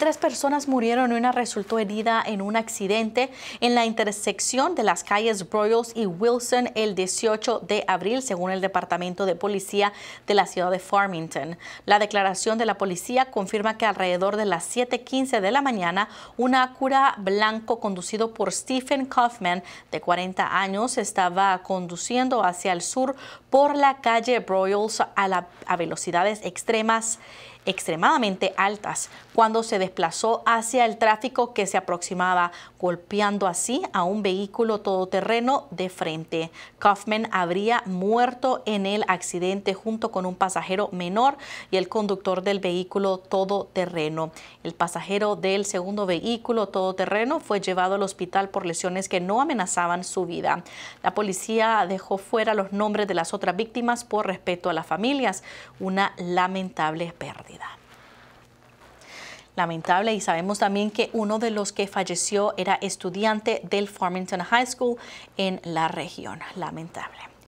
Tres personas murieron y una resultó herida en un accidente en la intersección de las calles Royals y Wilson el 18 de abril, según el Departamento de Policía de la ciudad de Farmington. La declaración de la policía confirma que alrededor de las 7.15 de la mañana, un Acura blanco conducido por Stephen Kaufman, de 40 años, estaba conduciendo hacia el sur por la calle Broyles a, velocidades extremas extremadamente altas cuando se desplazó hacia el tráfico que se aproximaba, golpeando así a un vehículo todoterreno de frente. Kaufman habría muerto en el accidente junto con un pasajero menor y el conductor del vehículo todoterreno. El pasajero del segundo vehículo todoterreno fue llevado al hospital por lesiones que no amenazaban su vida. La policía dejó fuera los nombres de las otras otras víctimas por respeto a las familias. Una lamentable pérdida lamentable y sabemos también que uno de los que falleció era estudiante del Farmington High School en la región. Lamentable.